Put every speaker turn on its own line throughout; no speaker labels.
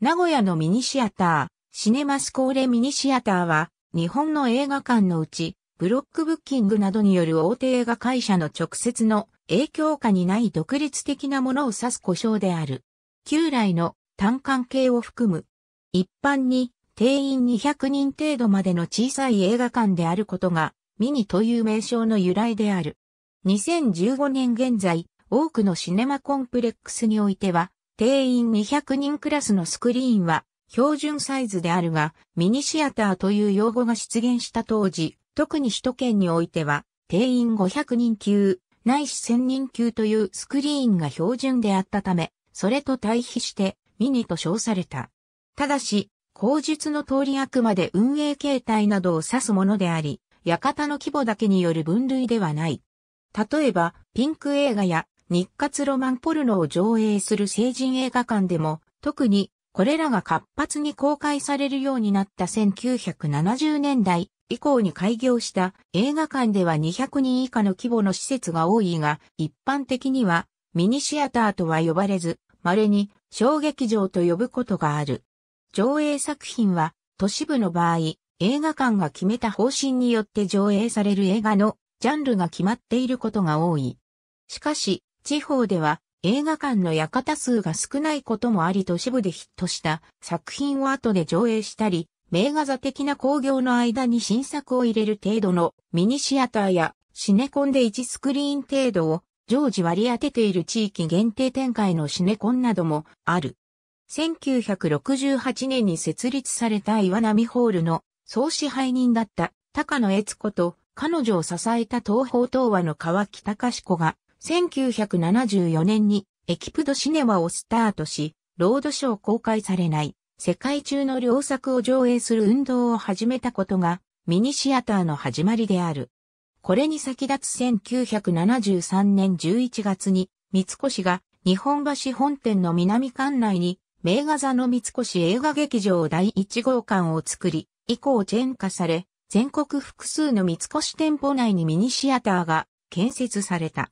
名古屋のミニシアター、シネマスコーレミニシアターは、日本の映画館のうち、ブロックブッキングなどによる大手映画会社の直接の影響下にない独立的なものを指す故障である。旧来の単関系を含む。一般に定員200人程度までの小さい映画館であることが、ミニという名称の由来である。2015年現在、多くのシネマコンプレックスにおいては、定員200人クラスのスクリーンは標準サイズであるが、ミニシアターという用語が出現した当時、特に首都圏においては、定員500人級、ないし1000人級というスクリーンが標準であったため、それと対比して、ミニと称された。ただし、口述の通りあくまで運営形態などを指すものであり、館の規模だけによる分類ではない。例えば、ピンク映画や日活ロマンポルノを上映する成人映画館でも、特にこれらが活発に公開されるようになった1970年代以降に開業した映画館では200人以下の規模の施設が多いが、一般的にはミニシアターとは呼ばれず、稀に小劇場と呼ぶことがある。上映作品は都市部の場合、映画館が決めた方針によって上映される映画のジャンルが決まっていることが多い。しかし、地方では映画館の館数が少ないこともあり都市部でヒットした作品を後で上映したり、名画座的な興行の間に新作を入れる程度のミニシアターやシネコンで1スクリーン程度を常時割り当てている地域限定展開のシネコンなどもある。1968年に設立された岩波ホールの総支配人だった高野悦子と彼女を支えた東方東和の川木隆子が1974年にエキプドシネマをスタートし、ロードショー公開されない世界中の良作を上映する運動を始めたことがミニシアターの始まりである。これに先立つ1973年11月に三越が日本橋本店の南館内に名画座の三越映画劇場第1号館を作り、以降チェン化され、全国複数の三越店舗内にミニシアターが建設された。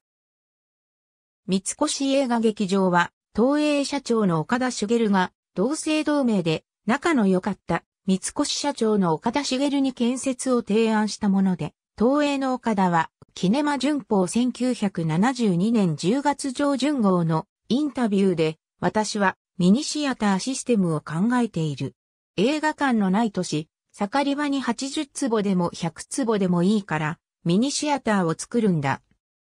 三越映画劇場は、東映社長の岡田茂が、同姓同名で、仲の良かった三越社長の岡田茂に建設を提案したもので、東映の岡田は、キネマ旬報1972年10月上旬号のインタビューで、私はミニシアターシステムを考えている。映画館のない年、盛り場に80坪でも100坪でもいいから、ミニシアターを作るんだ。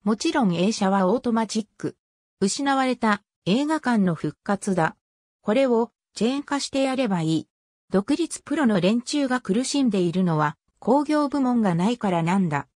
もちろん映写はオートマチック。失われた映画館の復活だ。これをチェーン化してやればいい。独立プロの連中が苦しんでいるのは工業部門がないからなんだ。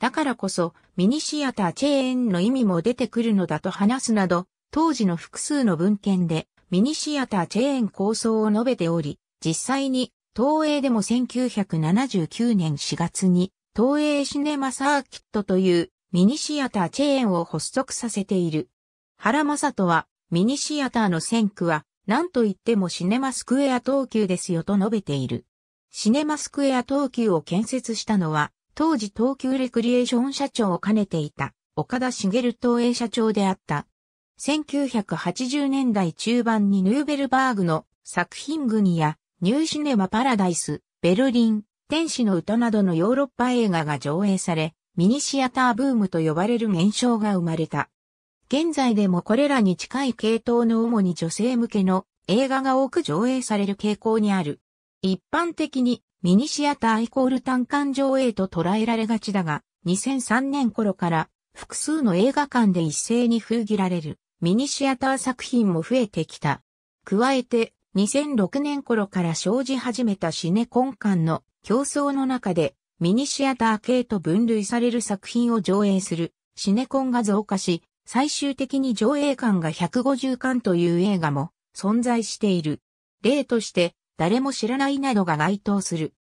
だからこそミニシアターチェーンの意味も出てくるのだと話すなど、当時の複数の文献でミニシアターチェーン構想を述べており、実際に東映でも1979年4月に東映シネマサーキットというミニシアターチェーンを発足させている。原正人は、ミニシアターの先駆は、何と言ってもシネマスクエア東急ですよと述べている。シネマスクエア東急を建設したのは、当時東急レクリエーション社長を兼ねていた、岡田茂東映社長であった。1980年代中盤にヌーベルバーグの作品群やニューシネマパラダイス、ベルリン、天使の歌などのヨーロッパ映画が上映され、ミニシアターブームと呼ばれる現象が生まれた。現在でもこれらに近い系統の主に女性向けの映画が多く上映される傾向にある。一般的にミニシアターイコール単館上映と捉えられがちだが、2003年頃から複数の映画館で一斉に封切られるミニシアター作品も増えてきた。加えて2006年頃から生じ始めたシネコン館の競争の中でミニシアター系と分類される作品を上映するシネコンが増加し、最終的に上映館が150館という映画も存在している。例として、誰も知らないなどが該当する。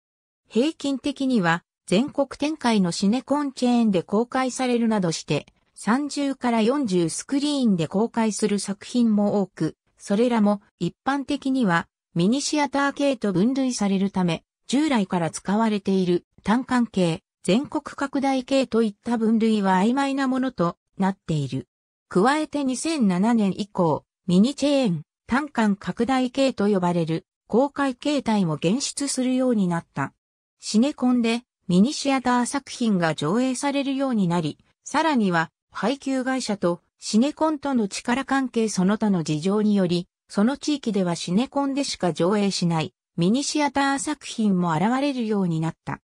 平均的には、全国展開のシネコンチェーンで公開されるなどして、30から40スクリーンで公開する作品も多く、それらも一般的にはミニシアター系と分類されるため、従来から使われている単管系、全国拡大系といった分類は曖昧なものとなっている。加えて2007年以降、ミニチェーン、単管拡大系と呼ばれる公開形態も現出するようになった。シネコンでミニシアター作品が上映されるようになり、さらには配給会社とシネコンとの力関係その他の事情により、その地域ではシネコンでしか上映しないミニシアター作品も現れるようになった。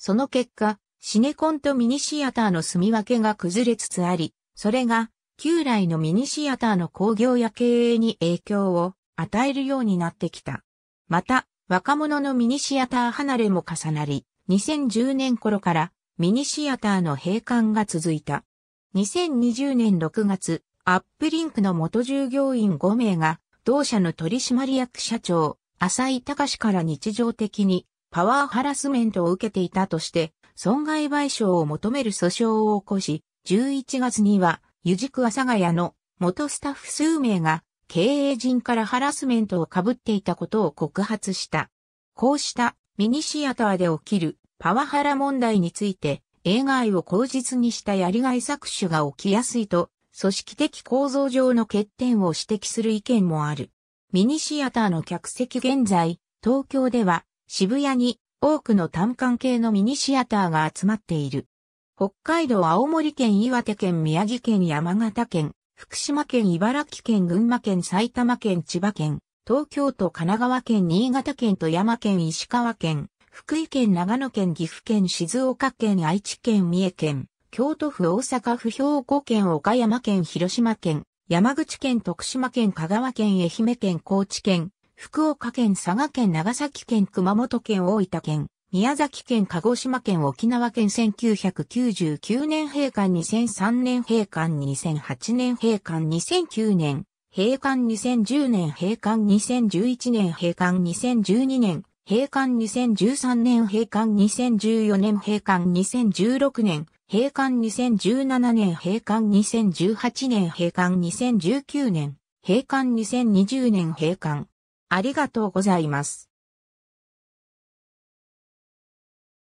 その結果、シネコンとミニシアターの住み分けが崩れつつあり、それが旧来のミニシアターの工業や経営に影響を与えるようになってきた。また、若者のミニシアター離れも重なり、2010年頃からミニシアターの閉館が続いた。2020年6月、アップリンクの元従業員5名が、同社の取締役社長、浅井隆から日常的にパワーハラスメントを受けていたとして、損害賠償を求める訴訟を起こし、11月には、ジク阿佐ヶ谷の元スタッフ数名が経営陣からハラスメントを被っていたことを告発した。こうしたミニシアターで起きるパワハラ問題について、映画愛を口実にしたやりがい搾取が起きやすいと、組織的構造上の欠点を指摘する意見もある。ミニシアターの客席現在、東京では渋谷に多くの単館系のミニシアターが集まっている。北海道、青森県、岩手県、宮城県、山形県、福島県、茨城県、群馬県、埼玉県、千葉県、東京都、神奈川県、新潟県、富山県、石川県、福井県、長野県、岐阜県、静岡県、愛知県、三重県、京都府、大阪府、兵庫県、岡山県、広島県、山口県、徳島県、香川県、愛媛県、高知県、福岡県、佐賀県、長崎県、熊本県、大分県、宮崎県、鹿児島県、沖縄県、1999年閉館、2003年閉館、2008年閉館、2009年、閉館2010年、閉館2011年、閉館2012年、閉館2013年、閉館2014年、閉館2016年、閉館2017年、閉館2018年、閉館2019年、閉館2020年、閉館ありがとうございます。